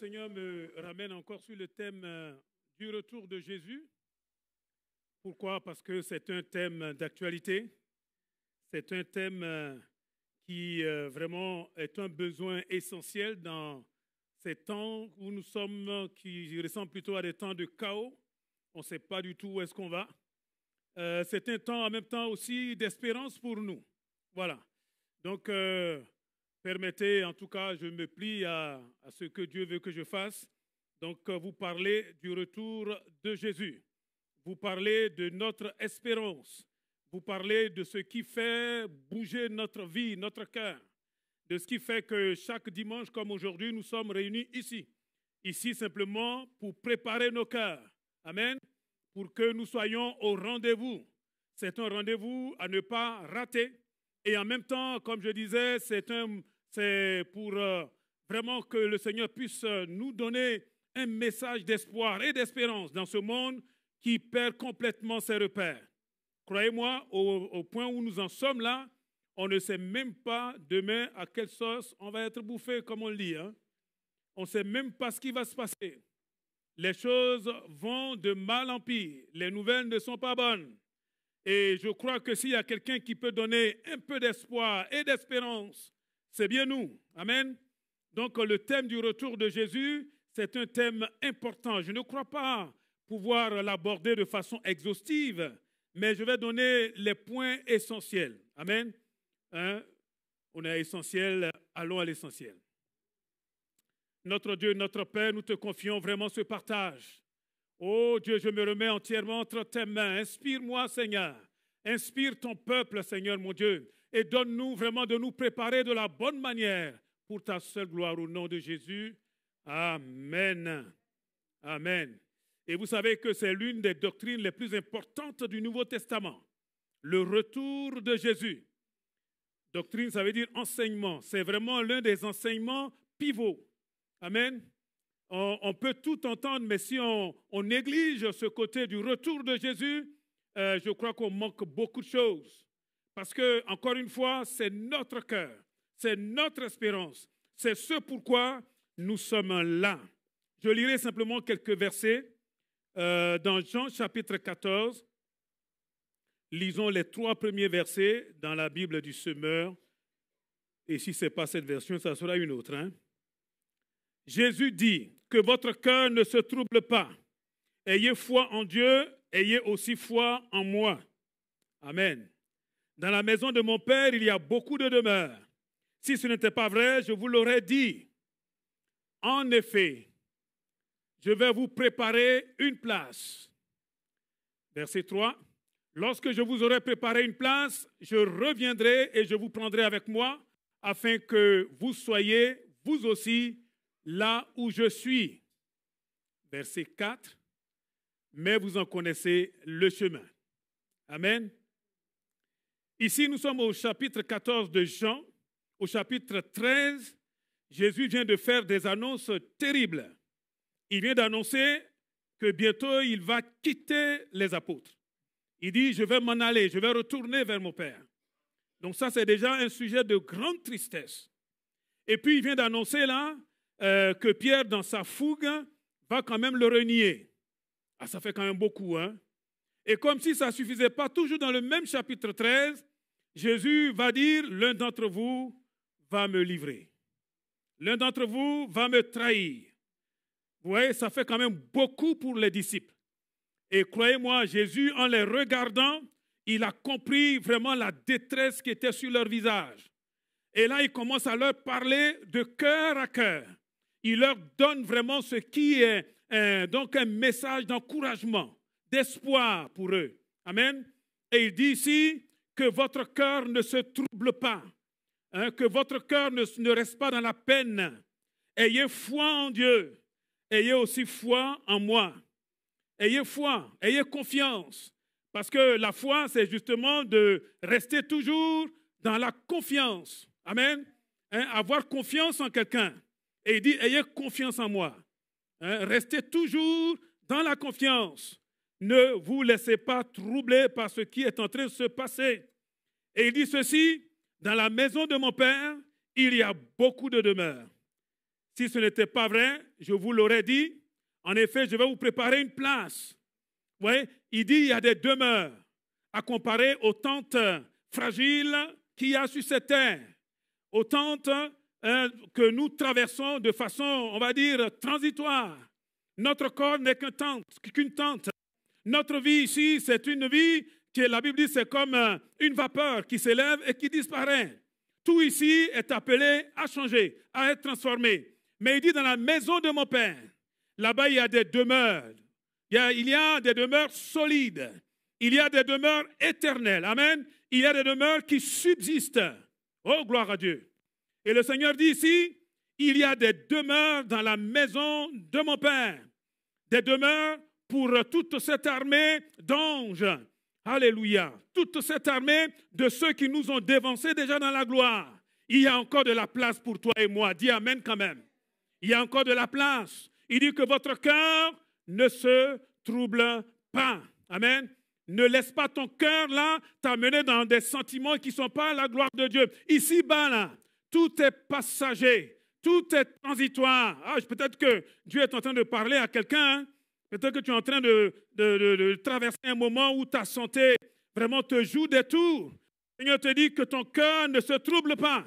Seigneur me ramène encore sur le thème euh, du retour de Jésus. Pourquoi Parce que c'est un thème d'actualité. C'est un thème euh, qui euh, vraiment est un besoin essentiel dans ces temps où nous sommes, qui ressemblent plutôt à des temps de chaos. On ne sait pas du tout où est-ce qu'on va. c'est un temps en même temps aussi d'espérance pour nous. Voilà. Donc, Permettez, en tout cas, je me plie à, ce que Dieu veut que je fasse. Donc, euh, vous parlez du retour de Jésus. Vous parlez de notre espérance. Vous parlez de ce qui fait bouger notre vie, notre cœur. De ce qui fait que chaque dimanche, comme aujourd'hui, nous sommes réunis ici. Ici simplement pour préparer nos cœurs. Amen. Pour que nous soyons au rendez-vous. C'est un rendez-vous à ne pas rater. Et en même temps, comme je disais, c'est un c'est pour euh, vraiment que le Seigneur puisse euh, nous donner un message d'espoir et d'espérance dans ce monde qui perd complètement ses repères. Croyez-moi, au, point où nous en sommes là, on ne sait même pas demain à quelle sauce on va être bouffé, comme on le dit. Hein. On ne sait même pas ce qui va se passer. Les choses vont de mal en pire. Les nouvelles ne sont pas bonnes. Et je crois que s'il y a quelqu'un qui peut donner un peu d'espoir et d'espérance c'est bien nous. Amen. Donc le thème du retour de Jésus, c'est un thème important. Je ne crois pas pouvoir l'aborder de façon exhaustive, mais je vais donner les points essentiels. Amen. Hein? On est essentiel, allons à l'essentiel. Notre Dieu, notre Père, nous te confions vraiment ce partage. Oh Dieu, je me remets entièrement entre tes mains. Inspire-moi, Seigneur. Inspire ton peuple, Seigneur mon Dieu et donne-nous vraiment de nous préparer de la bonne manière pour ta seule gloire au nom de Jésus. Amen. Amen. Et vous savez que c'est l'une des doctrines les plus importantes du Nouveau Testament, le retour de Jésus. Doctrine, ça veut dire enseignement. C'est vraiment l'un des enseignements pivots. Amen. On, peut tout entendre, mais si on, néglige ce côté du retour de Jésus, euh, je crois qu'on manque beaucoup de choses. Parce que, encore une fois, c'est notre cœur, c'est notre espérance, c'est ce pourquoi nous sommes là. Je lirai simplement quelques versets euh, dans Jean chapitre 14. Lisons les trois premiers versets dans la Bible du semeur. Et si ce n'est pas cette version, ça sera une autre. Hein. Jésus dit que votre cœur ne se trouble pas. Ayez foi en Dieu, ayez aussi foi en moi. Amen. Dans la maison de mon Père, il y a beaucoup de demeures. Si ce n'était pas vrai, je vous l'aurais dit. En effet, je vais vous préparer une place. Verset 3. Lorsque je vous aurai préparé une place, je reviendrai et je vous prendrai avec moi, afin que vous soyez, vous aussi, là où je suis. Verset 4. Mais vous en connaissez le chemin. Amen. Ici, nous sommes au chapitre 14 de Jean. Au chapitre 13, Jésus vient de faire des annonces terribles. Il vient d'annoncer que bientôt il va quitter les apôtres. Il dit, je vais m'en aller, je vais retourner vers mon Père. Donc ça, c'est déjà un sujet de grande tristesse. Et puis, il vient d'annoncer là euh, que Pierre, dans sa fougue, va quand même le renier. Ah, ça fait quand même beaucoup, hein? Et comme si ça ne suffisait pas, toujours dans le même chapitre 13, Jésus va dire, l'un d'entre vous va me livrer. L'un d'entre vous va me trahir. Vous voyez, ça fait quand même beaucoup pour les disciples. Et croyez-moi, Jésus, en les regardant, il a compris vraiment la détresse qui était sur leur visage. Et là, il commence à leur parler de cœur à cœur. Il leur donne vraiment ce qui est donc un message d'encouragement, d'espoir pour eux. Amen. Et il dit ici, que votre cœur ne se trouble pas, hein, que votre cœur ne, reste pas dans la peine. Ayez foi en Dieu, ayez aussi foi en moi. Ayez foi, ayez confiance, parce que la foi, c'est justement de rester toujours dans la confiance. Amen. Hein, avoir confiance en quelqu'un. Et il dit, ayez confiance en moi. Hein, restez toujours dans la confiance. Ne vous laissez pas troubler par ce qui est en train de se passer. Et il dit ceci, dans la maison de mon Père, il y a beaucoup de demeures. Si ce n'était pas vrai, je vous l'aurais dit. En effet, je vais vous préparer une place. Vous voyez, il dit, il y a des demeures à comparer aux tentes euh, fragiles qu'il y a sur cette terre, aux tentes euh, que nous traversons de façon, on va dire, transitoire. Notre corps n'est qu'une qu'une tente. Notre vie ici, c'est une vie la Bible dit c'est comme euh, une vapeur qui s'élève et qui disparaît. Tout ici est appelé à changer, à être transformé. Mais il dit dans la maison de mon Père, là-bas il y a des demeures. Il y a, il y a, des demeures solides. Il y a des demeures éternelles. Amen. Il y a des demeures qui subsistent. Oh, gloire à Dieu. Et le Seigneur dit ici, il y a des demeures dans la maison de mon Père. Des demeures pour toute cette armée d'anges Alléluia. Toute cette armée de ceux qui nous ont dévancés déjà dans la gloire. Il y a encore de la place pour toi et moi. Dis Amen quand même. Il y a encore de la place. Il dit que votre cœur ne se trouble pas. Amen. Ne laisse pas ton cœur là t'amener dans des sentiments qui ne sont pas la gloire de Dieu. Ici bas là, tout est passager, tout est transitoire. Ah, peut-être que Dieu est en train de parler à quelqu'un. Hein. Peut-être que tu es en train de, traverser un moment où ta santé vraiment te joue des tours. Seigneur te dit que ton cœur ne se trouble pas.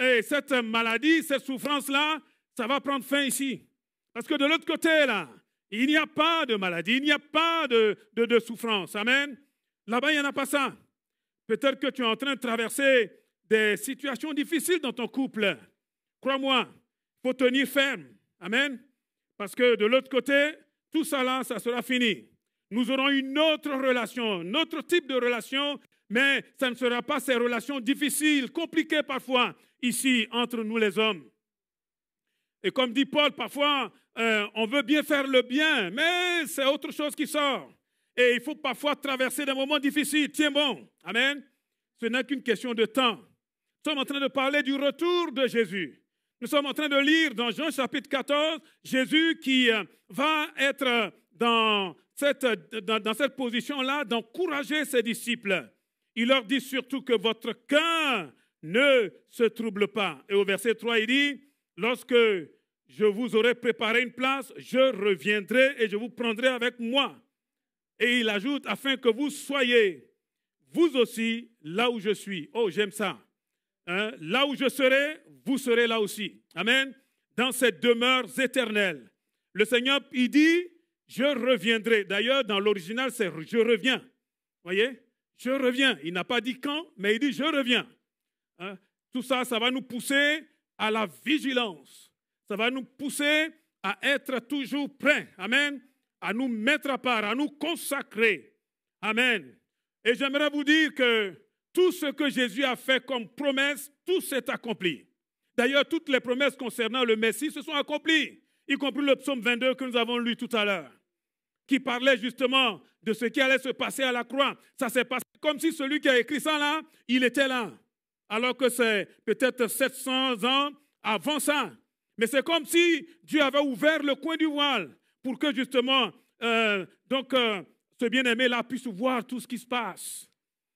Et cette maladie, cette souffrance-là, ça va prendre fin ici. Parce que de l'autre côté, là, il n'y a pas de maladie, il n'y a pas de, de souffrance. Amen. Là-bas, il n'y en a pas ça. Peut-être que tu es en train de traverser des situations difficiles dans ton couple. Crois-moi, il faut tenir ferme. Amen. Parce que de l'autre côté, tout cela, ça sera fini. Nous aurons une autre relation, notre type de relation, mais ça ne sera pas ces relations difficiles, compliquées parfois, ici, entre nous les hommes. Et comme dit Paul, parfois, euh, on veut bien faire le bien, mais c'est autre chose qui sort. Et il faut parfois traverser des moments difficiles. Tiens bon, Amen. Ce n'est qu'une question de temps. Nous sommes en train de parler du retour de Jésus. Nous sommes en train de lire dans Jean chapitre 14, Jésus qui euh, va être euh, dans cette, euh, dans, cette position-là d'encourager ses disciples. Il leur dit surtout que votre cœur ne se trouble pas. Et au verset 3, il dit, lorsque je vous aurai préparé une place, je reviendrai et je vous prendrai avec moi. Et il ajoute, afin que vous soyez, vous aussi, là où je suis. Oh, j'aime ça. Hein, là où je serai, vous serez là aussi. Amen. Dans ces demeures éternelles. Le Seigneur, il dit, je reviendrai. D'ailleurs, dans l'original, c'est je reviens. Voyez Je reviens. Il n'a pas dit quand, mais il dit je reviens. Hein? tout ça, ça va nous pousser à la vigilance. Ça va nous pousser à être toujours prêts. Amen. À nous mettre à part, à nous consacrer. Amen. Et j'aimerais vous dire que tout ce que Jésus a fait comme promesse, tout s'est accompli. D'ailleurs, toutes les promesses concernant le Messie se sont accomplies, y compris le psaume 22 que nous avons lu tout à l'heure, qui parlait justement de ce qui allait se passer à la croix. Ça s'est passé comme si celui qui a écrit ça là, il était là, alors que c'est peut-être 700 ans avant ça. Mais c'est comme si Dieu avait ouvert le coin du voile pour que justement, euh, donc, euh, ce bien-aimé là puisse voir tout ce qui se passe.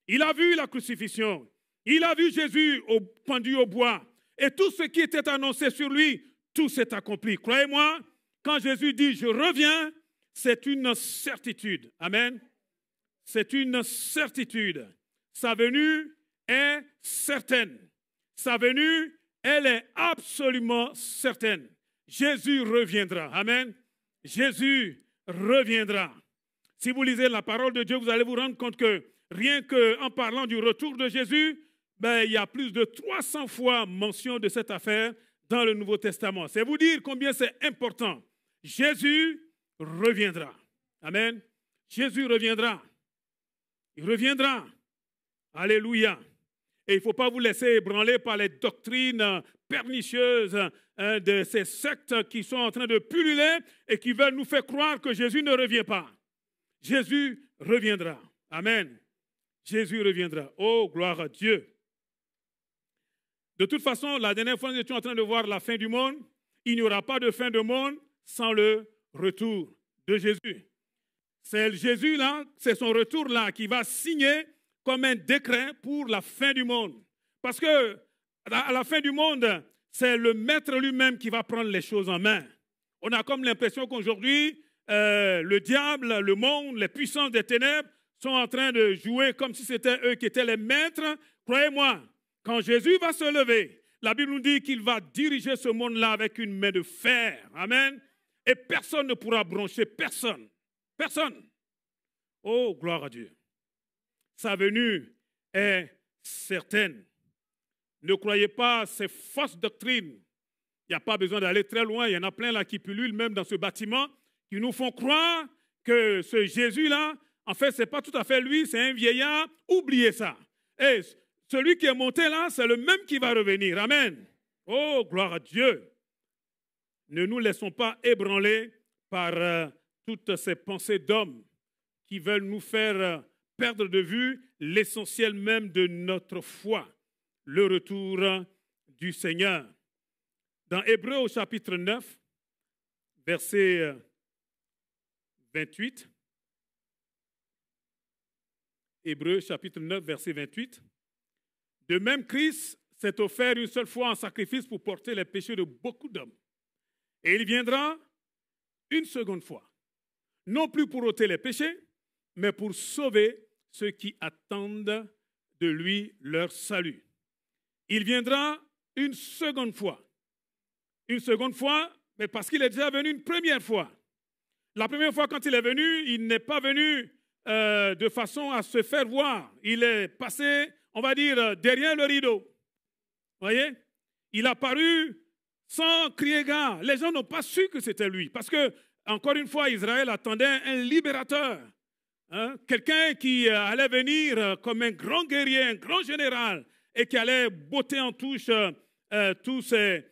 Il a vu la crucifixion. Il a vu Jésus au, pendu au bois. Et tout ce qui était annoncé sur lui, tout s'est accompli. Croyez-moi, quand Jésus dit je reviens, c'est une certitude. Amen. C'est une certitude. Sa venue est certaine. Sa venue, elle est absolument certaine. Jésus reviendra. Amen. Jésus reviendra. Si vous lisez la parole de Dieu, vous allez vous rendre compte que rien qu'en parlant du retour de Jésus, ben, il y a plus de 300 fois mention de cette affaire dans le Nouveau Testament. C'est vous dire combien c'est important. Jésus reviendra. Amen. Jésus reviendra. Il reviendra. Alléluia. Et il ne faut pas vous laisser ébranler par les doctrines pernicieuses hein, de ces sectes qui sont en train de pulluler et qui veulent nous faire croire que Jésus ne revient pas. Jésus reviendra. Amen. Jésus reviendra. Oh, gloire à Dieu. De toute façon, la dernière fois, nous étions en train de voir la fin du monde. Il n'y aura pas de fin du monde sans le retour de Jésus. C'est Jésus-là, c'est son retour-là qui va signer comme un décret pour la fin du monde. Parce que à la fin du monde, c'est le maître lui-même qui va prendre les choses en main. On a comme l'impression qu'aujourd'hui, euh, le diable, le monde, les puissances des ténèbres sont en train de jouer comme si c'était eux qui étaient les maîtres. Croyez-moi, quand Jésus va se lever, la Bible nous dit qu'il va diriger ce monde-là avec une main de fer. Amen. Et personne ne pourra broncher, personne. Personne. Oh, gloire à Dieu. Sa venue est certaine. Ne croyez pas ces fausses doctrines. Il n'y a pas besoin d'aller très loin. Il y en a plein là qui pullulent, même dans ce bâtiment, qui nous font croire que ce Jésus-là, en fait, ce n'est pas tout à fait lui, c'est un vieillard. Oubliez ça. Et celui qui est monté là, c'est le même qui va revenir. Amen. Oh, gloire à Dieu. Ne nous laissons pas ébranler par euh, toutes ces pensées d'hommes qui veulent nous faire euh, perdre de vue l'essentiel même de notre foi, le retour euh, du Seigneur. Dans Hébreu au chapitre 9, verset 28, Hébreu, chapitre 9, verset 28. De même, Christ s'est offert une seule fois en sacrifice pour porter les péchés de beaucoup d'hommes. Et il viendra une seconde fois, non plus pour ôter les péchés, mais pour sauver ceux qui attendent de lui leur salut. Il viendra une seconde fois. Une seconde fois, mais parce qu'il est déjà venu une première fois. La première fois, quand il est venu, il n'est pas venu euh, de façon à se faire voir. Il est passé, on va dire, euh, derrière le rideau. Voyez Il a paru sans crier gare. Les gens n'ont pas su que c'était lui. Parce que, encore une fois, Israël attendait un libérateur. Hein, quelqu'un qui euh, allait venir comme un grand guerrier, un grand général, et qui allait botter en touche tous ses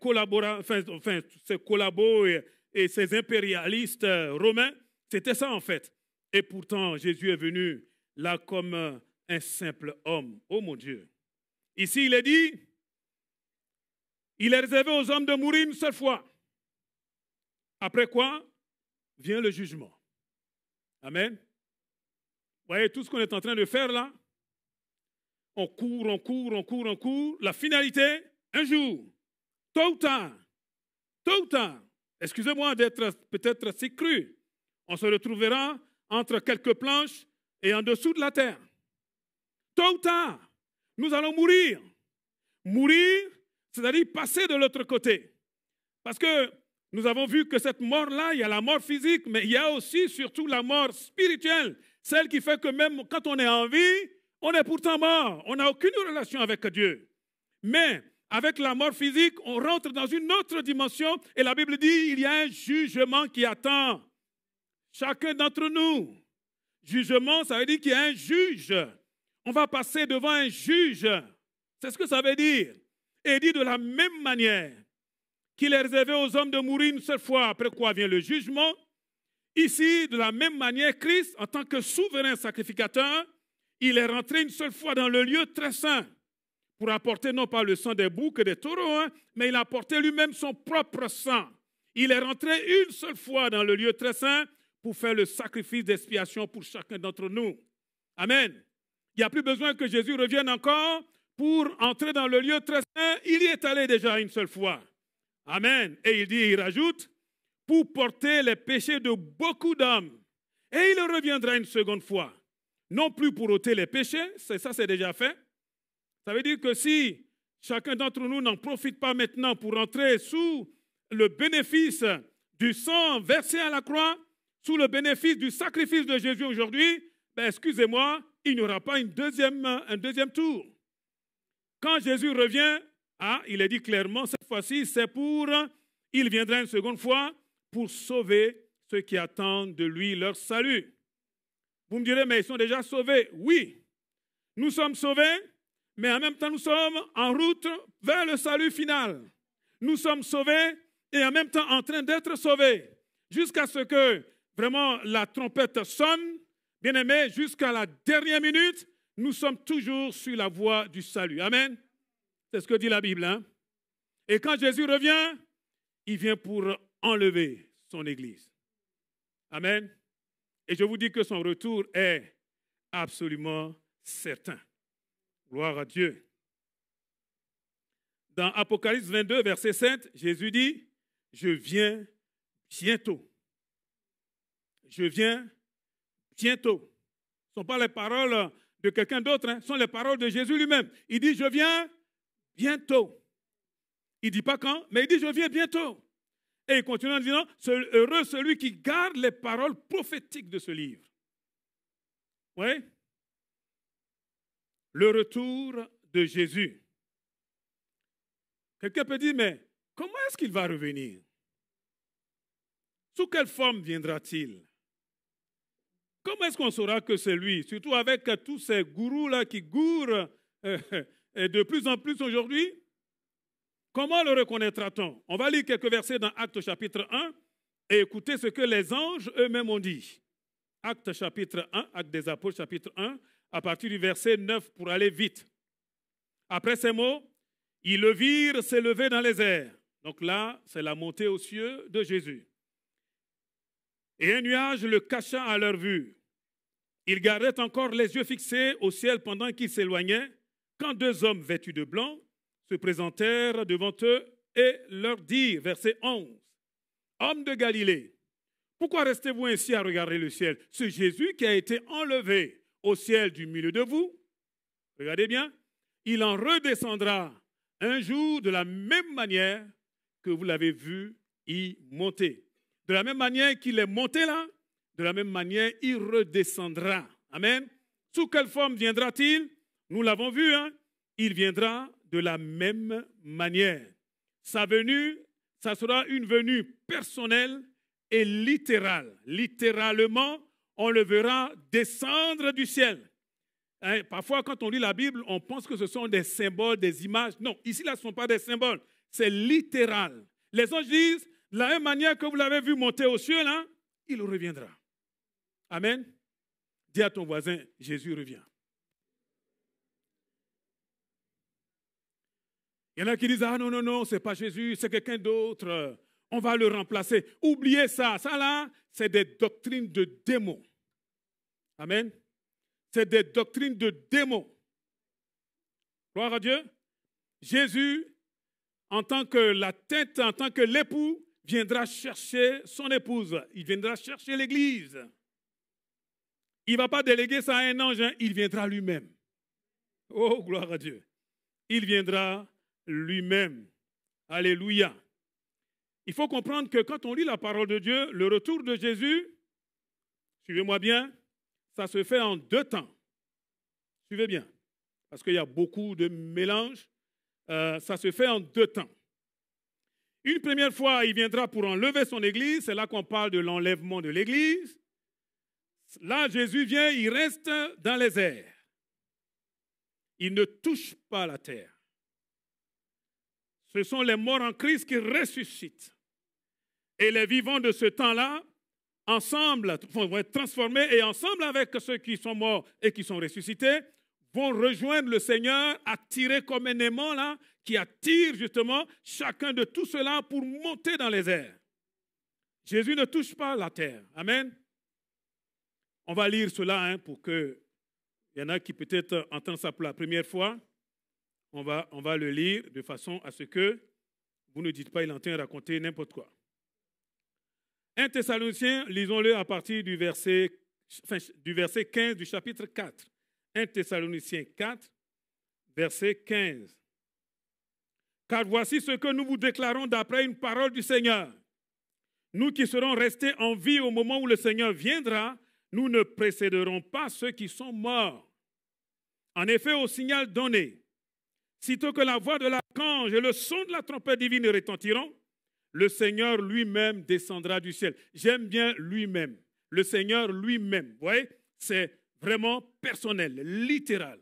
collaborateurs, enfin, ses collabos et, et ses impérialistes romains. C'était ça, en fait. Et pourtant, Jésus est venu là comme euh, un simple homme. Oh mon Dieu. Ici, il est dit, il est réservé aux hommes de mourir une seule fois. Après quoi vient le jugement. Amen. Vous voyez tout ce qu'on est en train de faire là On court, on court, on court, on court. La finalité, un jour, tôt ou tard, tôt ou tard, excusez-moi d'être peut-être assez cru, on se retrouvera entre quelques planches et en dessous de la terre. Tôt ou tard, nous allons mourir. Mourir, c'est-à-dire passer de l'autre côté. Parce que nous avons vu que cette mort-là, il y a la mort physique, mais il y a aussi surtout la mort spirituelle, celle qui fait que même quand on est en vie, on est pourtant mort, on n'a aucune relation avec Dieu. Mais avec la mort physique, on rentre dans une autre dimension et la Bible dit, il y a un jugement qui attend. Chacun d'entre nous. Jugement, ça veut dire qu'il y a un juge. On va passer devant un juge. C'est ce que ça veut dire. Et il dit de la même manière qu'il est réservé aux hommes de mourir une seule fois, après quoi vient le jugement. Ici, de la même manière, Christ, en tant que souverain sacrificateur, il est rentré une seule fois dans le lieu très saint pour apporter non pas le sang des boucs et des taureaux, hein, mais il a apporté lui-même son propre sang. Il est rentré une seule fois dans le lieu très saint pour faire le sacrifice d'expiation pour chacun d'entre nous. Amen. Il n'y a plus besoin que Jésus revienne encore pour entrer dans le lieu très saint. Il y est allé déjà une seule fois. Amen. Et il dit, il rajoute, pour porter les péchés de beaucoup d'hommes. Et il reviendra une seconde fois. Non plus pour ôter les péchés, ça c'est déjà fait. Ça veut dire que si chacun d'entre nous n'en profite pas maintenant pour entrer sous le bénéfice du sang versé à la croix, sous le bénéfice du sacrifice de Jésus aujourd'hui, ben, excusez-moi, il n'y aura pas une deuxième, un deuxième tour. Quand Jésus revient, ah, il est dit clairement, cette fois-ci, c'est pour, il viendra une seconde fois pour sauver ceux qui attendent de lui leur salut. Vous me direz, mais ils sont déjà sauvés. Oui, nous sommes sauvés, mais en même temps, nous sommes en route vers le salut final. Nous sommes sauvés et en même temps en train d'être sauvés jusqu'à ce que vraiment la trompette sonne, bien aimé, jusqu'à la dernière minute, nous sommes toujours sur la voie du salut. Amen. C'est ce que dit la Bible. Hein. Et quand Jésus revient, il vient pour enlever son Église. Amen. Et je vous dis que son retour est absolument certain. Gloire à Dieu. Dans Apocalypse 22, verset 7, Jésus dit, je viens bientôt je viens bientôt. Ce ne sont pas les paroles de quelqu'un d'autre, hein. ce sont les paroles de Jésus lui-même. Il dit, je viens bientôt. Il ne dit pas quand, mais il dit, je viens bientôt. Et il continue en disant, heureux celui qui garde les paroles prophétiques de ce livre. Oui. Le retour de Jésus. Quelqu'un peut dire, mais comment est-ce qu'il va revenir Sous quelle forme viendra-t-il Comment est-ce qu'on saura que c'est lui Surtout avec tous ces gourous-là qui gourent euh, et de plus en plus aujourd'hui. Comment le reconnaîtra-t-on On va lire quelques versets dans Acte chapitre 1 et écouter ce que les anges eux-mêmes ont dit. Acte chapitre 1, Acte des Apôtres chapitre 1, à partir du verset 9 pour aller vite. Après ces mots, ils le virent s'élever dans les airs. Donc là, c'est la montée aux cieux de Jésus et un nuage le cacha à leur vue. Ils gardaient encore les yeux fixés au ciel pendant qu'ils s'éloignaient, quand deux hommes vêtus de blanc se présentèrent devant eux et leur dirent, verset 11, Hommes de Galilée, pourquoi restez-vous ainsi à regarder le ciel Ce Jésus qui a été enlevé au ciel du milieu de vous, regardez bien, il en redescendra un jour de la même manière que vous l'avez vu y monter. De la même manière qu'il est monté là, de la même manière, il redescendra. Amen. Sous quelle forme viendra-t-il Nous l'avons vu, hein? il viendra de la même manière. Sa venue, ça sera une venue personnelle et littérale. Littéralement, on le verra descendre du ciel. Hein, parfois, quand on lit la Bible, on pense que ce sont des symboles, des images. Non, ici, là, ce ne sont pas des symboles. C'est littéral. Les anges disent, la même manière que vous l'avez vu monter aux cieux, hein, il reviendra. Amen. Dis à ton voisin, Jésus revient. Il y en a qui disent, ah non, non, non, c'est pas Jésus, c'est quelqu'un d'autre. On va le remplacer. Oubliez ça. Ça là, c'est des doctrines de démons. Amen. C'est des doctrines de démons. Gloire à Dieu. Jésus, en tant que la tête, en tant que l'époux, viendra chercher son épouse, il viendra chercher l'Église. Il ne va pas déléguer ça à un ange, hein. il viendra lui-même. Oh, gloire à Dieu. Il viendra lui-même. Alléluia. Il faut comprendre que quand on lit la parole de Dieu, le retour de Jésus, suivez-moi bien, ça se fait en deux temps. Suivez bien, parce qu'il y a beaucoup de mélanges. Euh, ça se fait en deux temps. Une première fois, il viendra pour enlever son Église. C'est là qu'on parle de l'enlèvement de l'Église. Là, Jésus vient, il reste dans les airs. Il ne touche pas la terre. Ce sont les morts en Christ qui ressuscitent. Et les vivants de ce temps-là, ensemble, vont être transformés et ensemble avec ceux qui sont morts et qui sont ressuscités, vont rejoindre le Seigneur, attirés comme un aimant là, qui attire justement chacun de tout cela pour monter dans les airs. Jésus ne touche pas la terre. Amen. On va lire cela hein, pour que il y en a qui peut-être entendent ça pour la première fois. On va, on va le lire de façon à ce que vous ne dites pas, il entend raconter n'importe quoi. 1 Thessaloniciens, lisons-le à partir du verset, du verset 15 du chapitre 4. 1 Thessaloniciens 4, verset 15. Car voici ce que nous vous déclarons d'après une parole du Seigneur. Nous qui serons restés en vie au moment où le Seigneur viendra, nous ne précéderons pas ceux qui sont morts. En effet, au signal donné, sitôt que la voix de l'archange et le son de la trompette divine retentiront, le Seigneur lui-même descendra du ciel. J'aime bien lui-même. Le Seigneur lui-même. Vous voyez, c'est vraiment personnel, littéral.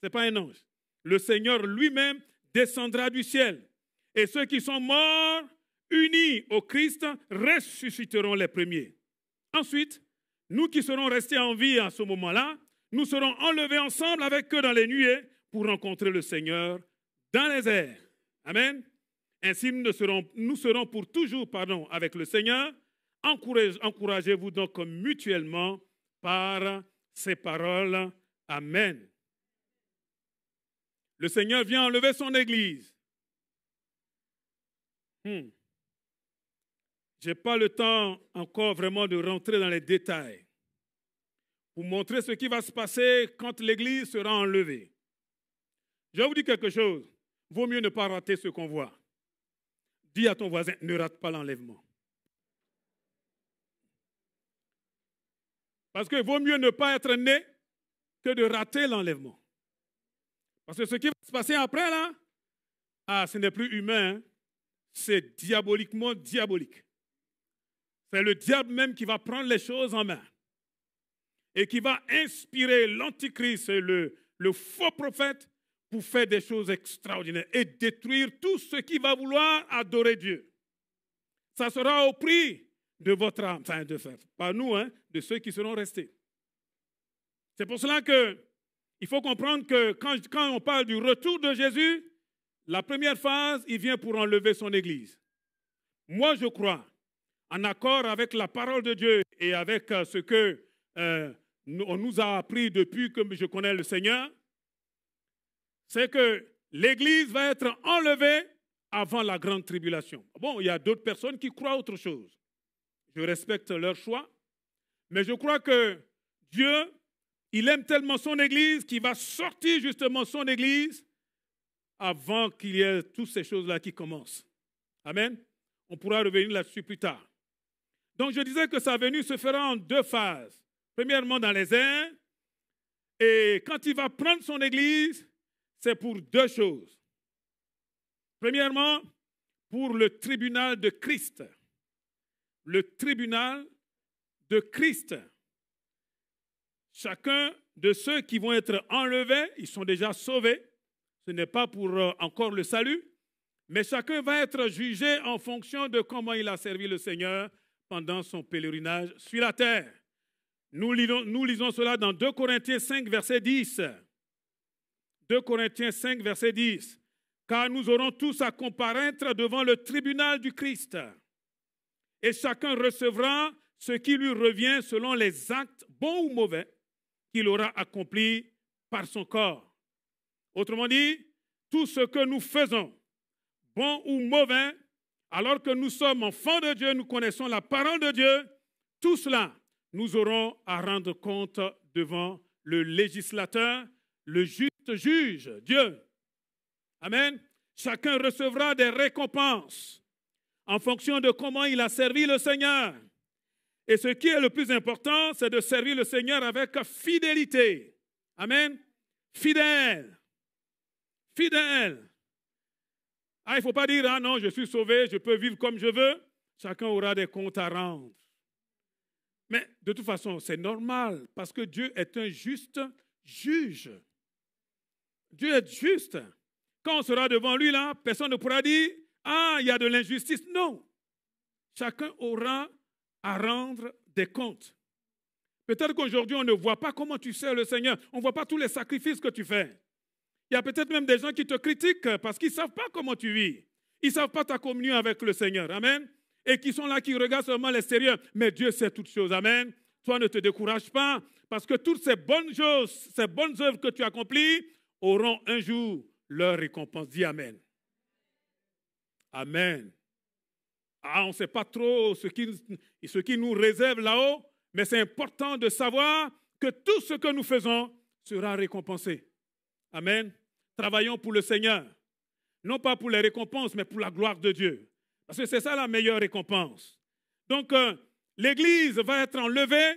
Ce n'est pas un ange. Le Seigneur lui-même descendra du ciel. Et ceux qui sont morts, unis au Christ, ressusciteront les premiers. Ensuite, nous qui serons restés en vie à ce moment-là, nous serons enlevés ensemble avec eux dans les nuées pour rencontrer le Seigneur dans les airs. Amen. Ainsi, nous serons, pour toujours pardon, avec le Seigneur. Encouragez-vous donc mutuellement par ces paroles. Amen. Le Seigneur vient enlever son Église. Hmm. Je n'ai pas le temps encore vraiment de rentrer dans les détails pour montrer ce qui va se passer quand l'Église sera enlevée. Je vous dis quelque chose. Vaut mieux ne pas rater ce qu'on voit. Dis à ton voisin, ne rate pas l'enlèvement. Parce qu'il vaut mieux ne pas être né que de rater l'enlèvement. Parce que ce qui va se passer après, là, ah, ce n'est plus humain, hein. c'est diaboliquement diabolique. C'est le diable même qui va prendre les choses en main et qui va inspirer l'antichrist le, le faux prophète pour faire des choses extraordinaires et détruire tout ce qui va vouloir adorer Dieu. Ça sera au prix de votre âme, enfin de pas nous, hein, de ceux qui seront restés. C'est pour cela que il faut comprendre que quand, on parle du retour de Jésus, la première phase, il vient pour enlever son Église. Moi, je crois, en accord avec la parole de Dieu et avec euh, ce que euh, on nous a appris depuis que je connais le Seigneur, c'est que l'Église va être enlevée avant la grande tribulation. Bon, il y a d'autres personnes qui croient autre chose. Je respecte leur choix. Mais je crois que Dieu, il aime tellement son Église qu'il va sortir justement son Église avant qu'il y ait toutes ces choses-là qui commencent. Amen. On pourra revenir là-dessus plus tard. Donc je disais que sa venue se fera en deux phases. Premièrement dans les airs. Et quand il va prendre son Église, c'est pour deux choses. Premièrement, pour le tribunal de Christ le tribunal de Christ. Chacun de ceux qui vont être enlevés, ils sont déjà sauvés, ce n'est pas pour euh, encore le salut, mais chacun va être jugé en fonction de comment il a servi le Seigneur pendant son pèlerinage sur la terre. Nous lisons, cela dans 2 Corinthiens 5, verset 10. 2 Corinthiens 5, verset 10. Car nous aurons tous à comparaître devant le tribunal du Christ et chacun recevra ce qui lui revient selon les actes, bons ou mauvais, qu'il aura accomplis par son corps. Autrement dit, tout ce que nous faisons, bon ou mauvais, alors que nous sommes enfants de Dieu, nous connaissons la parole de Dieu, tout cela, nous aurons à rendre compte devant le législateur, le juste juge, Dieu. Amen. Chacun recevra des récompenses en fonction de comment il a servi le Seigneur. Et ce qui est le plus important, c'est de servir le Seigneur avec fidélité. Amen. Fidèle. Fidèle. Ah, il ne faut pas dire, ah non, je suis sauvé, je peux vivre comme je veux. Chacun aura des comptes à rendre. Mais de toute façon, c'est normal parce que Dieu est un juste juge. Dieu est juste. Quand on sera devant lui, là, personne ne pourra dire, ah, il y a de l'injustice. Non. Chacun aura à rendre des comptes. Peut-être qu'aujourd'hui, on ne voit pas comment tu sers le Seigneur. On ne voit pas tous les sacrifices que tu fais. Il y a peut-être même des gens qui te critiquent parce qu'ils ne savent pas comment tu vis. Ils ne savent pas ta communion avec le Seigneur. Amen. Et qui sont là, qui regardent seulement l'extérieur. Mais Dieu sait toutes choses. Amen. Toi, ne te décourage pas parce que toutes ces bonnes choses, ces bonnes œuvres que tu accomplis auront un jour leur récompense. Dis Amen. Amen. Ah, on ne sait pas trop ce qui, ce qui nous réserve là-haut, mais c'est important de savoir que tout ce que nous faisons sera récompensé. Amen. Travaillons pour le Seigneur, non pas pour les récompenses, mais pour la gloire de Dieu. Parce que c'est ça la meilleure récompense. Donc, euh, l'Église va être enlevée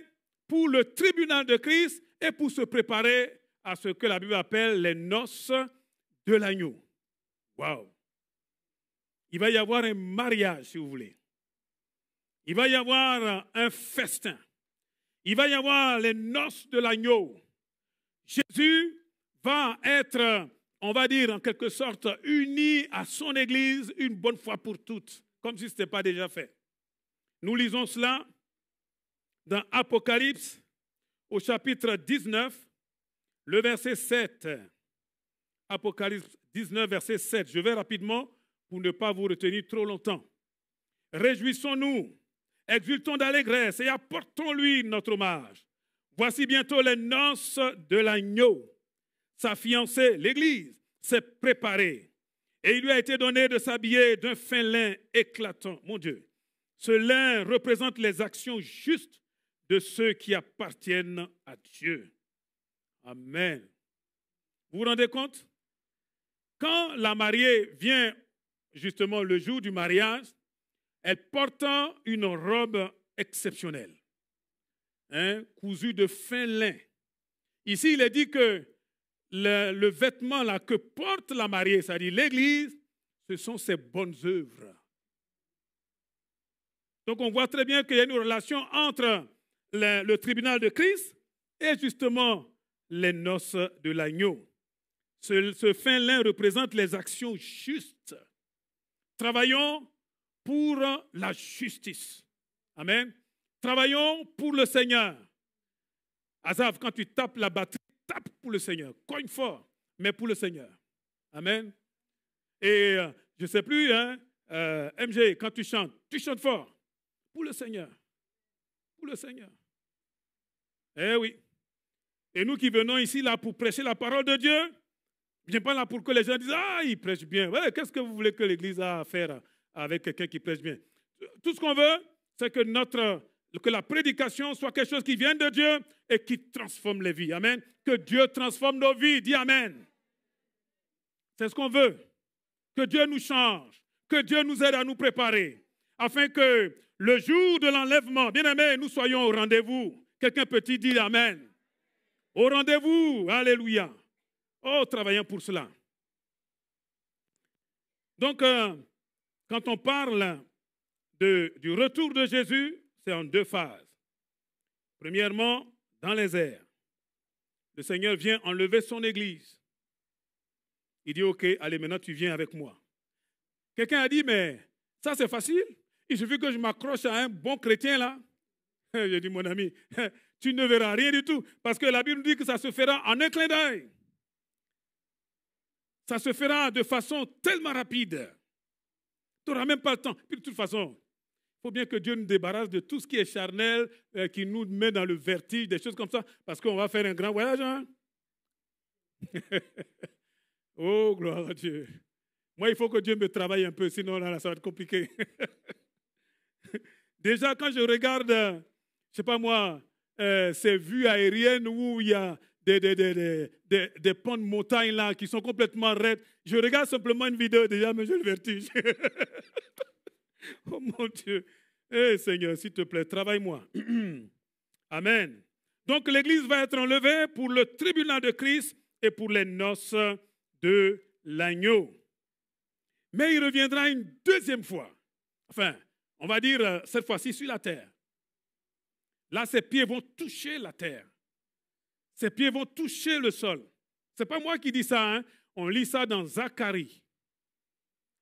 pour le tribunal de Christ et pour se préparer à ce que la Bible appelle les noces de l'agneau. Wow il va y avoir un mariage, si vous voulez. Il va y avoir un festin. Il va y avoir les noces de l'agneau. Jésus va être, on va dire en quelque sorte, uni à son Église une bonne fois pour toutes, comme si ce n'était pas déjà fait. Nous lisons cela dans Apocalypse au chapitre 19, le verset 7. Apocalypse 19, verset 7. Je vais rapidement pour ne pas vous retenir trop longtemps. Réjouissons-nous, exultons d'allégresse et apportons-lui notre hommage. Voici bientôt les noces de l'agneau. Sa fiancée, l'Église, s'est préparée. Et il lui a été donné de s'habiller d'un fin lin éclatant. Mon Dieu, ce lin représente les actions justes de ceux qui appartiennent à Dieu. Amen. Vous vous rendez compte Quand la mariée vient justement le jour du mariage, elle portant une robe exceptionnelle, hein, cousue de fin lin. Ici, il est dit que le, vêtement là que porte la mariée, c'est-à-dire l'Église, ce sont ses bonnes œuvres. Donc on voit très bien qu'il y a une relation entre le, tribunal de Christ et justement les noces de l'agneau. ce fin lin représente les actions justes Travaillons pour la justice. Amen. Travaillons pour le Seigneur. Azav, quand tu tapes la batterie, tape pour le Seigneur. Cogne fort, mais pour le Seigneur. Amen. Et euh, je ne sais plus, hein, euh, MG, quand tu chantes, tu chantes fort. Pour le Seigneur. Pour le Seigneur. Eh oui. Et nous qui venons ici là pour prêcher la parole de Dieu, je pas là pour que les gens disent Ah, il prêche bien. Ouais, Qu'est-ce que vous voulez que l'Église a à faire avec quelqu'un qui prêche bien Tout ce qu'on veut, c'est que, notre, que la prédication soit quelque chose qui vient de Dieu et qui transforme les vies. Amen. Que Dieu transforme nos vies. Dis Amen. C'est ce qu'on veut. Que Dieu nous change. Que Dieu nous aide à nous préparer. Afin que le jour de l'enlèvement, bien aimé, nous soyons au rendez-vous. Quelqu'un peut-il dire Amen Au rendez-vous. Alléluia. Oh, travaillant pour cela. Donc, euh, quand on parle du retour de Jésus, c'est en deux phases. Premièrement, dans les airs. Le Seigneur vient enlever son Église. Il dit, OK, allez, maintenant tu viens avec moi. Quelqu'un a dit, mais ça c'est facile. Il suffit que je m'accroche à un bon chrétien là. J'ai dit, mon ami, tu ne verras rien du tout. Parce que la Bible dit que ça se fera en un clin d'œil ça se fera de façon tellement rapide. Tu n'auras même pas le temps. Puis de toute façon, il faut bien que Dieu nous débarrasse de tout ce qui est charnel, euh, qui nous met dans le vertige, des choses comme ça, parce qu'on va faire un grand voyage. Hein. oh, gloire à Dieu. Moi, il faut que Dieu me travaille un peu, sinon là, ça va être compliqué. Déjà, quand je regarde, je ne sais pas moi, euh, ces vues aériennes où il y a des, des, des, des, de montagne là qui sont complètement raides. Je regarde simplement une vidéo déjà, mais j'ai le vertige. oh mon Dieu. Eh Seigneur, s'il te plaît, travaille-moi. Amen. Donc l'Église va être enlevée pour le tribunal de Christ et pour les noces de l'agneau. Mais il reviendra une deuxième fois. Enfin, on va dire euh, cette fois-ci sur la terre. Là, ses pieds vont toucher la terre. Ses pieds vont toucher le sol. Ce n'est pas moi qui dis ça, hein. on lit ça dans Zacharie.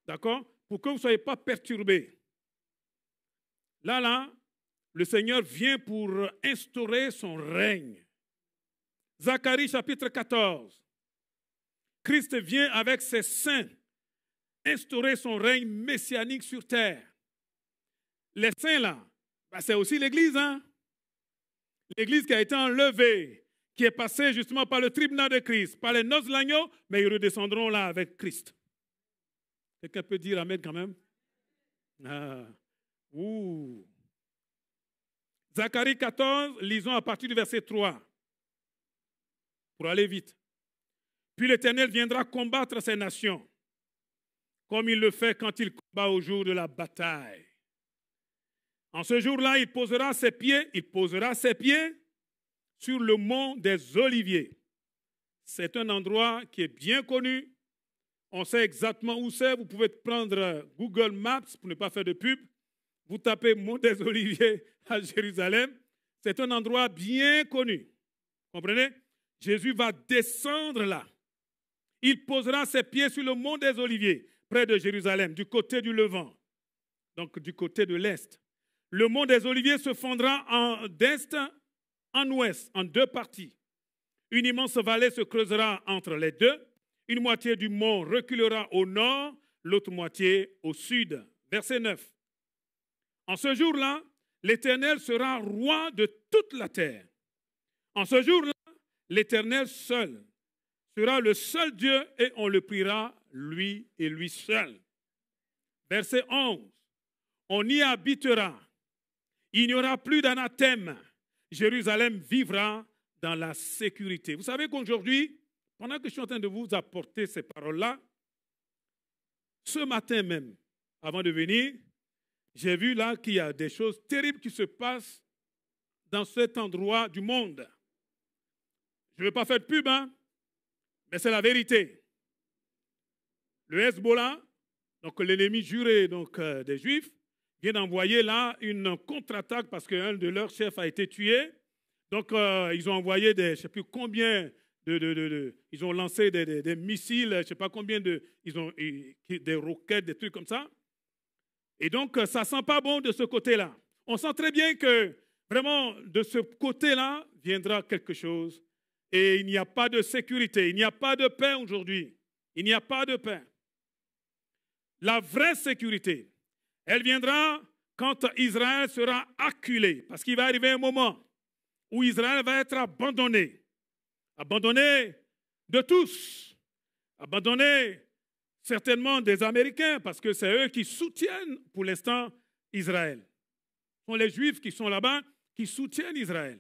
D'accord Pour que vous ne soyez pas perturbés. Là, là, le Seigneur vient pour instaurer son règne. Zacharie chapitre 14. Christ vient avec ses saints instaurer son règne messianique sur terre. Les saints, là, bah, c'est aussi l'Église. Hein? L'Église qui a été enlevée, qui est passé justement par le tribunal de Christ, par les noces de l'agneau, mais ils redescendront là avec Christ. Quelqu'un peut dire Amen quand même ah. Ouh. Zacharie 14, lisons à partir du verset 3, pour aller vite. Puis l'Éternel viendra combattre ces nations, comme il le fait quand il combat au jour de la bataille. En ce jour-là, il posera ses pieds, il posera ses pieds sur le mont des Oliviers. C'est un endroit qui est bien connu. On sait exactement où c'est. Vous pouvez prendre Google Maps pour ne pas faire de pub. Vous tapez Mont des Oliviers à Jérusalem. C'est un endroit bien connu. Comprenez Jésus va descendre là. Il posera ses pieds sur le mont des Oliviers, près de Jérusalem, du côté du Levant, donc du côté de l'Est. Le mont des Oliviers se fondra en d'est en ouest en deux parties. Une immense vallée se creusera entre les deux. Une moitié du mont reculera au nord, l'autre moitié au sud. Verset 9. En ce jour-là, l'Éternel sera roi de toute la terre. En ce jour-là, l'Éternel seul sera le seul Dieu et on le priera lui et lui seul. Verset 11. On y habitera. Il n'y aura plus d'anathème Jérusalem vivra dans la sécurité. Vous savez qu'aujourd'hui, pendant que je suis en train de vous apporter ces paroles-là, ce matin même, avant de venir, j'ai vu là qu'il y a des choses terribles qui se passent dans cet endroit du monde. Je ne veux pas faire de pub, hein, mais c'est la vérité. Le Hezbollah, donc l'ennemi juré donc, euh, des Juifs, vient d'envoyer là une contre-attaque parce qu'un de leurs chefs a été tué. Donc, euh, ils ont envoyé des, je ne sais plus combien, de, ils ont lancé des, missiles, je ne sais pas combien, de, ils ont des roquettes, des trucs comme ça. Et donc, euh, ça ne sent pas bon de ce côté-là. On sent très bien que vraiment, de ce côté-là, viendra quelque chose. Et il n'y a pas de sécurité, il n'y a pas de paix aujourd'hui. Il n'y a pas de paix. La vraie sécurité, elle viendra quand Israël sera acculé, parce qu'il va arriver un moment où Israël va être abandonné, abandonné de tous, abandonné certainement des Américains, parce que c'est eux qui soutiennent pour l'instant Israël. Ce sont les Juifs qui sont là-bas qui soutiennent Israël.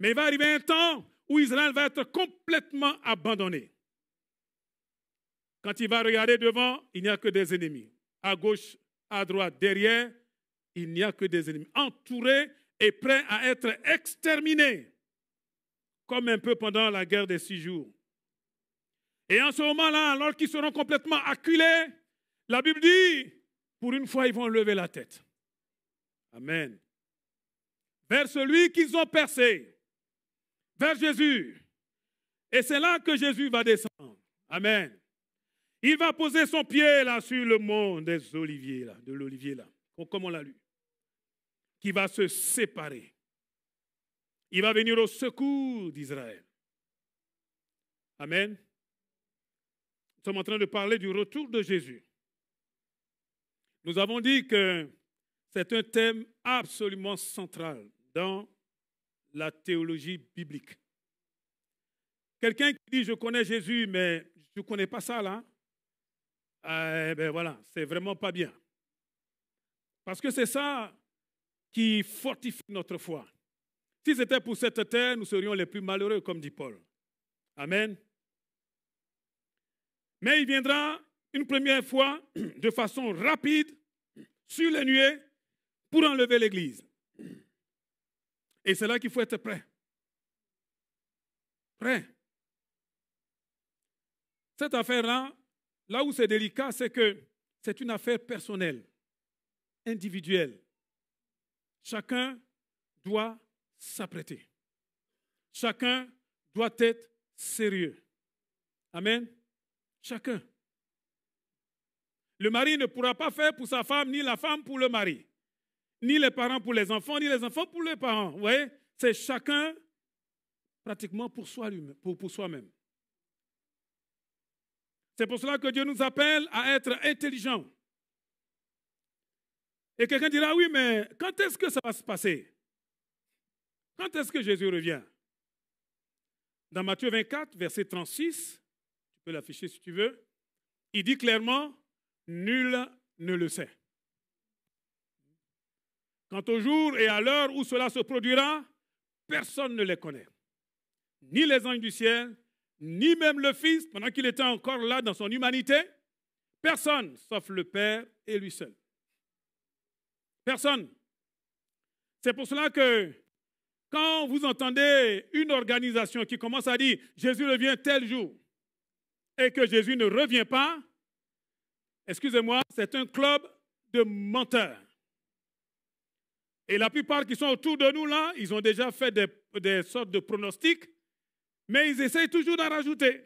Mais il va arriver un temps où Israël va être complètement abandonné. Quand il va regarder devant, il n'y a que des ennemis. À gauche, à droite, derrière, il n'y a que des ennemis, entourés et prêts à être exterminés, comme un peu pendant la guerre des six jours. Et en ce moment-là, alors qu'ils seront complètement acculés, la Bible dit, pour une fois, ils vont lever la tête. Amen. Vers celui qu'ils ont percé, vers Jésus. Et c'est là que Jésus va descendre. Amen. Il va poser son pied là sur le mont des oliviers, là, de l'olivier là, comme on l'a lu, qui va se séparer. Il va venir au secours d'Israël. Amen. Nous sommes en train de parler du retour de Jésus. Nous avons dit que c'est un thème absolument central dans la théologie biblique. Quelqu'un qui dit, je connais Jésus, mais je ne connais pas ça là, eh bien voilà, c'est vraiment pas bien. Parce que c'est ça qui fortifie notre foi. Si c'était pour cette terre, nous serions les plus malheureux, comme dit Paul. Amen. Mais il viendra une première fois de façon rapide sur les nuées pour enlever l'Église. Et c'est là qu'il faut être prêt. Prêt. Cette affaire-là, Là où c'est délicat, c'est que c'est une affaire personnelle, individuelle. Chacun doit s'apprêter. Chacun doit être sérieux. Amen. Chacun. Le mari ne pourra pas faire pour sa femme, ni la femme pour le mari, ni les parents pour les enfants, ni les enfants pour les parents. Vous c'est chacun pratiquement pour soi-même. pour soi-même. C'est pour cela que Dieu nous appelle à être intelligents. Et quelqu'un dira, oui, mais quand est-ce que ça va se passer Quand est-ce que Jésus revient Dans Matthieu 24, verset 36, tu peux l'afficher si tu veux, il dit clairement, nul ne le sait. Quant au jour et à l'heure où cela se produira, personne ne les connaît, ni les anges du ciel, ni même le Fils, pendant qu'il était encore là dans son humanité, personne, sauf le Père et lui seul. Personne. C'est pour cela que quand vous entendez une organisation qui commence à dire Jésus revient tel jour et que Jésus ne revient pas, excusez-moi, c'est un club de menteurs. Et la plupart qui sont autour de nous là, ils ont déjà fait des, sortes de pronostics mais ils essayent toujours d'en rajouter.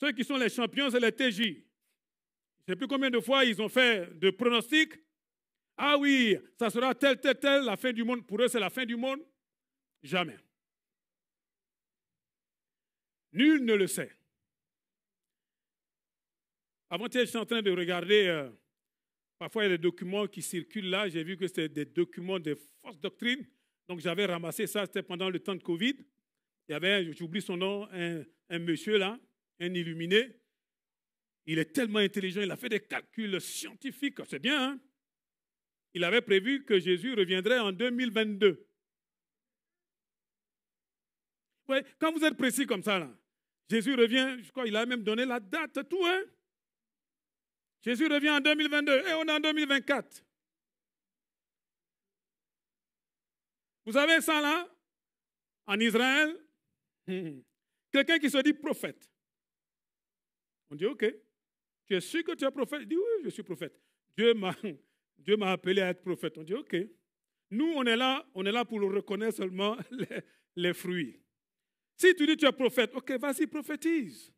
Ceux qui sont les champions, c'est les TJ. Je ne sais plus combien de fois ils ont fait de pronostics. Ah oui, ça sera tel, tel, tel, la fin du monde. Pour eux, c'est la fin du monde. Jamais. Nul ne le sait. Avant-hier, suis en train de regarder, euh, parfois il y a des documents qui circulent là. J'ai vu que c'était des documents de fausses doctrines. Donc j'avais ramassé ça, c'était pendant le temps de Covid il y avait, j'oublie son nom, un, monsieur là, un illuminé. Il est tellement intelligent, il a fait des calculs scientifiques, c'est bien. Hein. Il avait prévu que Jésus reviendrait en 2022. Ouais, quand vous êtes précis comme ça, là, Jésus revient, je crois, il a même donné la date, tout, hein? Jésus revient en 2022 et on est en 2024. Vous avez ça là En Israël, Hmm. Quelqu'un qui se dit prophète. On dit, OK, tu es sûr que tu es prophète Il dit, oui, je suis prophète. Dieu m'a, Dieu m'a appelé à être prophète. On dit, OK. Nous, on est là, on est là pour reconnaître seulement les, fruits. Si tu dis tu es prophète, OK, vas-y, prophétise.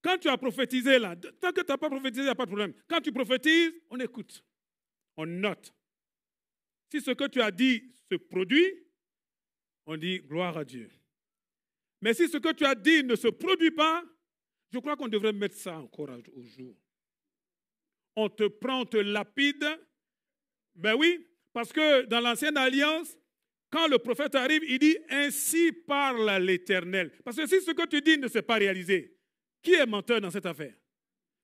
Quand tu as prophétisé là, tant que tu n'as pas prophétisé, il n'y a pas de problème. Quand tu prophétises, on écoute, on note. Si ce que tu as dit se produit, on dit gloire à Dieu. Mais si ce que tu as dit ne se produit pas, je crois qu'on devrait mettre ça encore au jour. On te prend, on te lapide. Ben oui, parce que dans l'ancienne alliance, quand le prophète arrive, il dit Ainsi parle l'Éternel. Parce que si ce que tu dis ne s'est pas réalisé, qui est menteur dans cette affaire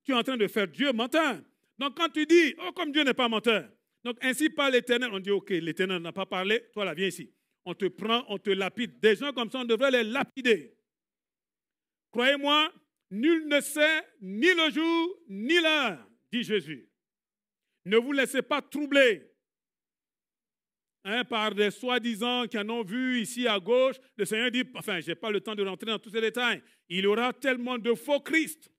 Tu es en train de faire Dieu menteur. Donc quand tu dis Oh, comme Dieu n'est pas menteur, donc ainsi parle l'Éternel, on dit Ok, l'Éternel n'a pas parlé, toi là, viens ici on te prend, on te lapide. Des gens comme ça, on devrait les lapider. Croyez-moi, nul ne sait ni le jour ni l'heure, dit Jésus. Ne vous laissez pas troubler hein, par des soi-disant qui en ont vu ici à gauche. Le Seigneur dit, enfin, je n'ai pas le temps de rentrer dans tous ces détails. Il y aura tellement de faux Christ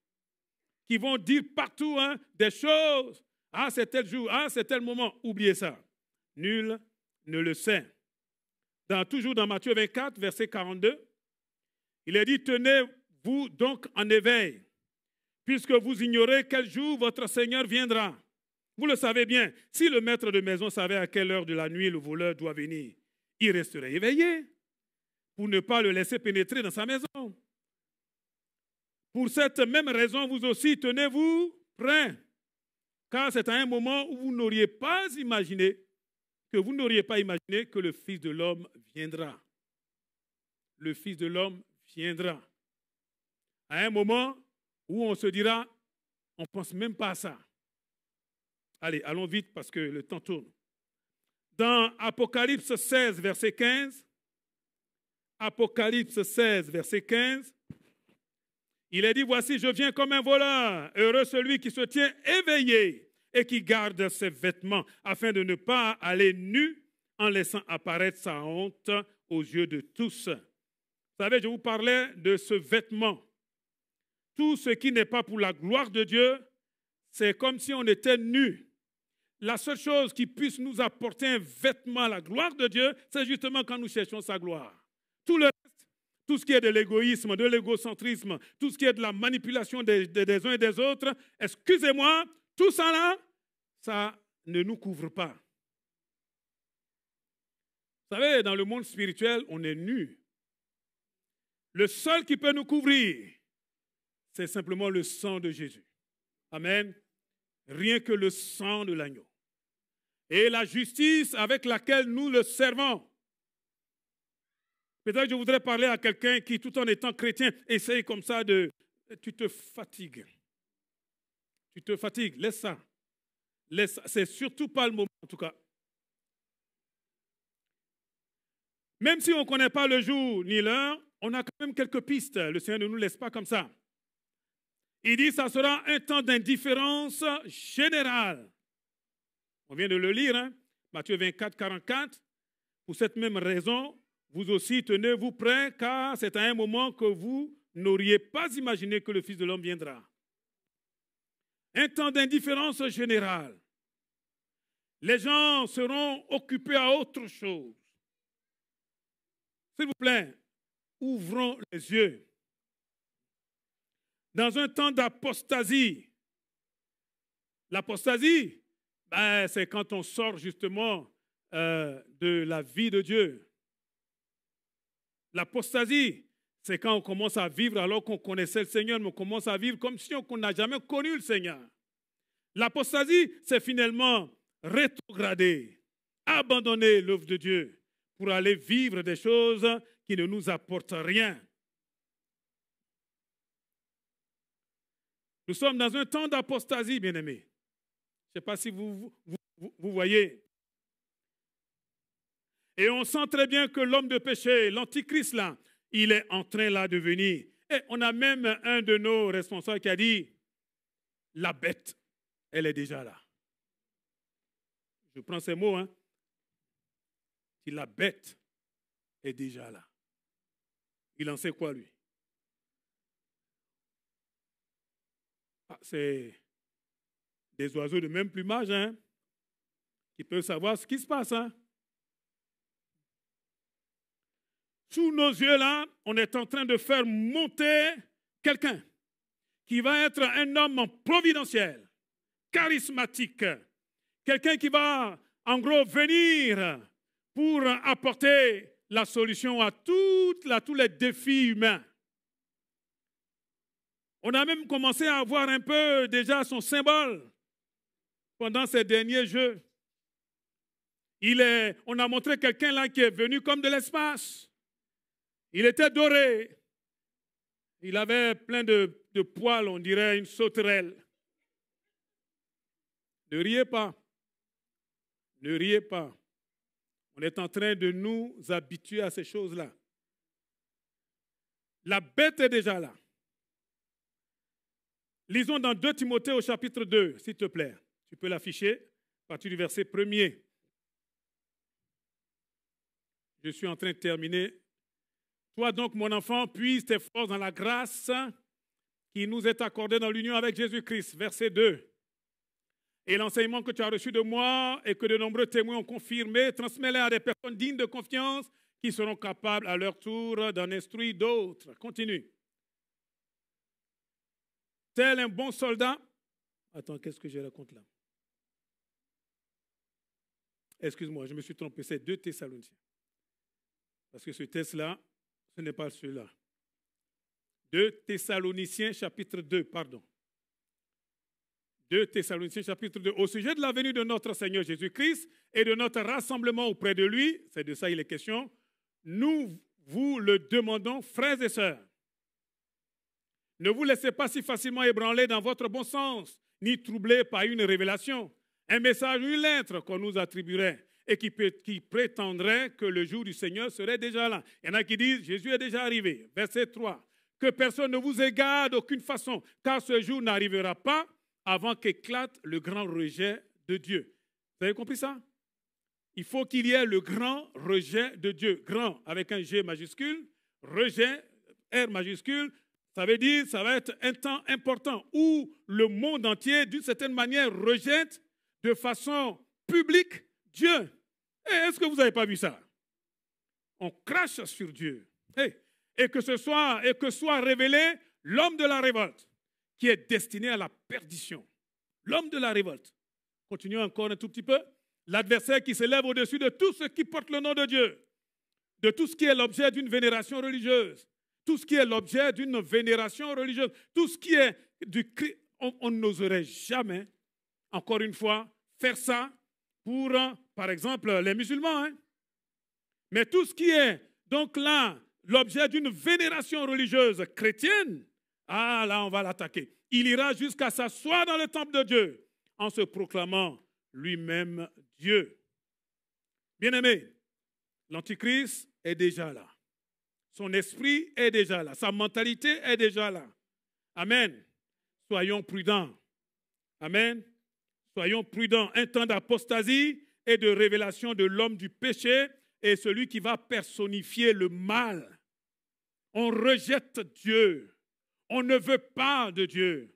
qui vont dire partout hein, des choses. Ah, c'est tel jour, ah, c'est tel moment. Oubliez ça. Nul ne le sait toujours dans Matthieu 24, verset 42, il est dit, tenez-vous donc en éveil, puisque vous ignorez quel jour votre Seigneur viendra. Vous le savez bien, si le maître de maison savait à quelle heure de la nuit le voleur doit venir, il resterait éveillé pour ne pas le laisser pénétrer dans sa maison. Pour cette même raison, vous aussi, tenez-vous prêts, car c'est à un moment où vous n'auriez pas imaginé que vous n'auriez pas imaginé que le Fils de l'homme viendra. Le Fils de l'homme viendra. À un moment où on se dira, on ne pense même pas à ça. Allez, allons vite parce que le temps tourne. Dans Apocalypse 16, verset 15, Apocalypse 16, verset 15, il est dit, voici, je viens comme un voleur, heureux celui qui se tient éveillé et qui garde ses vêtements afin de ne pas aller nu en laissant apparaître sa honte aux yeux de tous. Vous savez, je vous parlais de ce vêtement. Tout ce qui n'est pas pour la gloire de Dieu, c'est comme si on était nu. La seule chose qui puisse nous apporter un vêtement à la gloire de Dieu, c'est justement quand nous cherchons sa gloire. Tout le reste, tout ce qui est de l'égoïsme, de l'égocentrisme, tout ce qui est de la manipulation des, des uns et des autres, excusez-moi, tout ça là, ça ne nous couvre pas. Vous savez, dans le monde spirituel, on est nu. Le seul qui peut nous couvrir, c'est simplement le sang de Jésus. Amen. Rien que le sang de l'agneau. Et la justice avec laquelle nous le servons. Peut-être que je voudrais parler à quelqu'un qui, tout en étant chrétien, essaye comme ça de... Tu te fatigues. Tu te fatigues, laisse ça. Laisse C'est surtout pas le moment, en tout cas. Même si on ne connaît pas le jour ni l'heure, on a quand même quelques pistes. Le Seigneur ne nous laisse pas comme ça. Il dit, ça sera un temps d'indifférence générale. On vient de le lire, hein. Matthieu 24, 44. Pour cette même raison, vous aussi tenez-vous prêts, car c'est à un moment que vous n'auriez pas imaginé que le Fils de l'homme viendra un temps d'indifférence générale. Les gens seront occupés à autre chose. S'il vous plaît, ouvrons les yeux. Dans un temps d'apostasie, l'apostasie, ben, c'est quand on sort justement euh, de la vie de Dieu. L'apostasie, c'est quand on commence à vivre alors qu'on connaissait le Seigneur, mais on commence à vivre comme si on n'a jamais connu le Seigneur. L'apostasie, c'est finalement rétrograder, abandonner l'œuvre de Dieu pour aller vivre des choses qui ne nous apportent rien. Nous sommes dans un temps d'apostasie, bien-aimés. Je ne sais pas si vous voyez. Et on sent très bien que l'homme de péché, l'antichrist là, il est en train là de venir. Et on a même un de nos responsables qui a dit, la bête, elle est déjà là. Je prends ces mots, hein. Si la bête est déjà là, il en sait quoi, lui ah, C'est des oiseaux de même plumage, hein, qui peuvent savoir ce qui se passe, hein. Sous nos yeux là, on est en train de faire monter quelqu'un qui va être un homme providentiel, charismatique, quelqu'un qui va en gros venir pour apporter la solution à, tous les défis humains. On a même commencé à avoir un peu déjà son symbole pendant ces derniers jeux. Il est, on a montré quelqu'un là qui est venu comme de l'espace. Il était doré. Il avait plein de, poils, on dirait une sauterelle. Ne riez pas. Ne riez pas. On est en train de nous habituer à ces choses-là. La bête est déjà là. Lisons dans 2 Timothée au chapitre 2, s'il te plaît. Tu peux l'afficher à partir du verset 1er. Je suis en train de terminer toi donc, mon enfant, puise tes forces dans la grâce qui nous est accordée dans l'union avec Jésus-Christ. Verset 2. Et l'enseignement que tu as reçu de moi et que de nombreux témoins ont confirmé, transmets le à des personnes dignes de confiance qui seront capables à leur tour d'en instruire d'autres. Continue. Tel un bon soldat. Attends, qu'est-ce que je raconte là Excuse-moi, je me suis trompé, c'est deux Thessaloniciens. Parce que ce test-là, ce n'est pas celui-là. De Thessaloniciens chapitre 2, pardon. De Thessaloniciens chapitre 2. Au sujet de la venue de notre Seigneur Jésus-Christ et de notre rassemblement auprès de lui, c'est de ça il est question, nous vous le demandons, frères et sœurs. Ne vous laissez pas si facilement ébranler dans votre bon sens, ni troubler par une révélation, un message, une lettre qu'on nous attribuerait et qui, prétendraient que le jour du Seigneur serait déjà là. Il y en a qui disent Jésus est déjà arrivé. Verset 3. Que personne ne vous égare d'aucune façon, car ce jour n'arrivera pas avant qu'éclate le grand rejet de Dieu. Vous avez compris ça Il faut qu'il y ait le grand rejet de Dieu. Grand avec un G majuscule, rejet, R majuscule, ça veut dire ça va être un temps important où le monde entier, d'une certaine manière, rejette de façon publique Dieu. Est-ce que vous n'avez pas vu ça On crache sur Dieu. et que ce soit, et que soit révélé l'homme de la révolte, qui est destiné à la perdition. L'homme de la révolte. Continuons encore un tout petit peu. L'adversaire qui s'élève au-dessus de tout ce qui porte le nom de Dieu, de tout ce qui est l'objet d'une vénération religieuse, tout ce qui est l'objet d'une vénération religieuse, tout ce qui est du Christ. on n'oserait jamais, encore une fois, faire ça pour par exemple, les musulmans. Hein. Mais tout ce qui est donc là l'objet d'une vénération religieuse chrétienne, ah là on va l'attaquer. Il ira jusqu'à s'asseoir dans le temple de Dieu en se proclamant lui-même Dieu. Bien-aimé, l'Antichrist est déjà là. Son esprit est déjà là. Sa mentalité est déjà là. Amen. Soyons prudents. Amen. Soyons prudents. Un temps d'apostasie et de révélation de l'homme du péché et celui qui va personnifier le mal. On rejette Dieu. On ne veut pas de Dieu.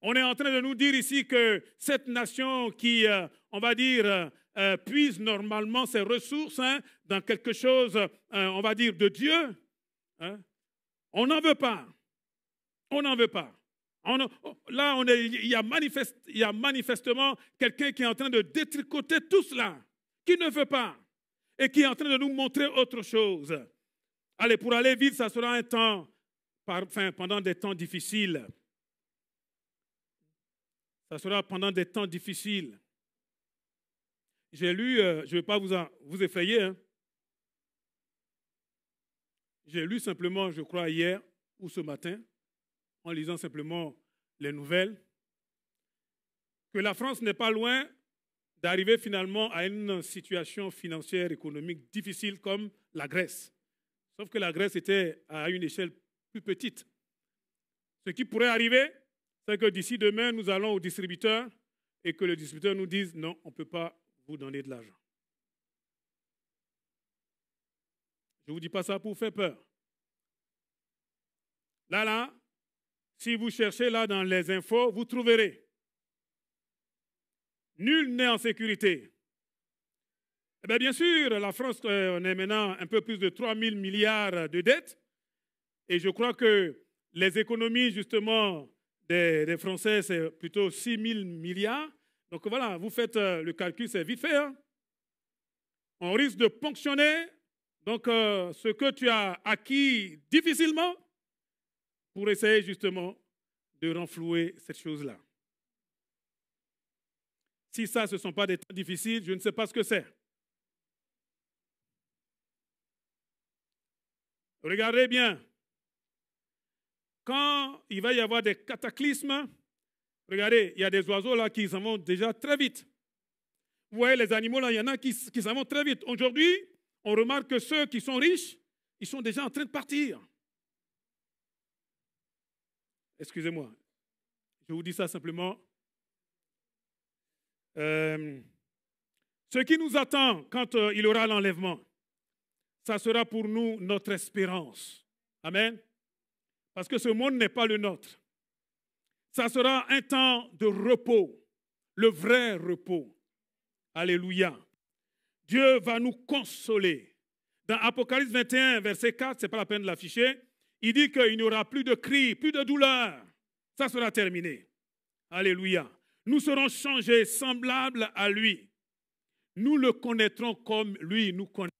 On est en train de nous dire ici que cette nation qui, euh, on va dire, euh, euh, puise normalement ses ressources hein, dans quelque chose, on va dire, de Dieu, hein, on n'en veut pas. On n'en veut pas là, il, y a manifestement quelqu'un qui est en train de détricoter tout cela, qui ne veut pas, et qui est en train de nous montrer autre chose. Allez, pour aller vivre, ça sera un temps, enfin, pendant des temps difficiles. Ça sera pendant des temps difficiles. J'ai lu, euh, je ne vais pas vous, effrayer, hein. j'ai lu simplement, je crois, hier ou ce matin, en lisant simplement les nouvelles, que la France n'est pas loin d'arriver finalement à une situation financière, économique difficile comme la Grèce. Sauf que la Grèce était à une échelle plus petite. Ce qui pourrait arriver, c'est que d'ici demain, nous allons au distributeur et que le distributeur nous dise non, on ne peut pas vous donner de l'argent. Je ne vous dis pas ça pour faire peur. Là, là, si vous cherchez là dans les infos, vous trouverez. Nul n'est en sécurité. Eh bien, bien, sûr, la France, euh, on est maintenant un peu plus de 3 000 milliards de dettes. Et je crois que les économies, justement, des, Français, c'est plutôt 6 000 milliards. Donc voilà, vous faites euh, le calcul, c'est vite fait. Hein. On risque de ponctionner donc, euh, ce que tu as acquis difficilement pour essayer justement de renflouer cette chose-là. Si ça, ce ne sont pas des temps difficiles, je ne sais pas ce que c'est. Regardez bien. Quand il va y avoir des cataclysmes, regardez, il y a des oiseaux là qui s'en vont déjà très vite. Vous voyez, les animaux là, il y en a qui, qui s'en vont très vite. Aujourd'hui, on remarque que ceux qui sont riches, ils sont déjà en train de partir. Excusez-moi. Je vous dis ça simplement. Euh, ce qui nous attend quand euh, il aura l'enlèvement, ça sera pour nous notre espérance. Amen. Parce que ce monde n'est pas le nôtre. Ça sera un temps de repos, le vrai repos. Alléluia. Dieu va nous consoler. Dans Apocalypse 21, verset 4, ce n'est pas la peine de l'afficher, il dit qu'il n'y aura plus de cris, plus de douleur. Ça sera terminé. Alléluia. Nous serons changés, semblables à lui. Nous le connaîtrons comme lui nous connaît.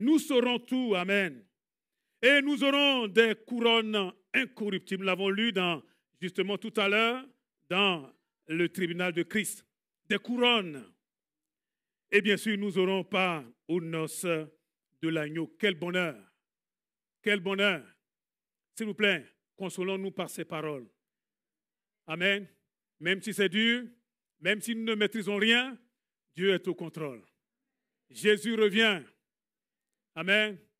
Nous saurons tout. Amen. Et nous aurons des couronnes incorruptibles. Nous l'avons lu dans, justement tout à l'heure dans le tribunal de Christ. Des couronnes. Et bien sûr, nous aurons pas aux noces de l'agneau. Quel bonheur. Quel bonheur. S'il vous plaît, consolons-nous par ces paroles. Amen. Même si c'est dur, même si nous ne maîtrisons rien, Dieu est au contrôle. Jésus revient. Amen.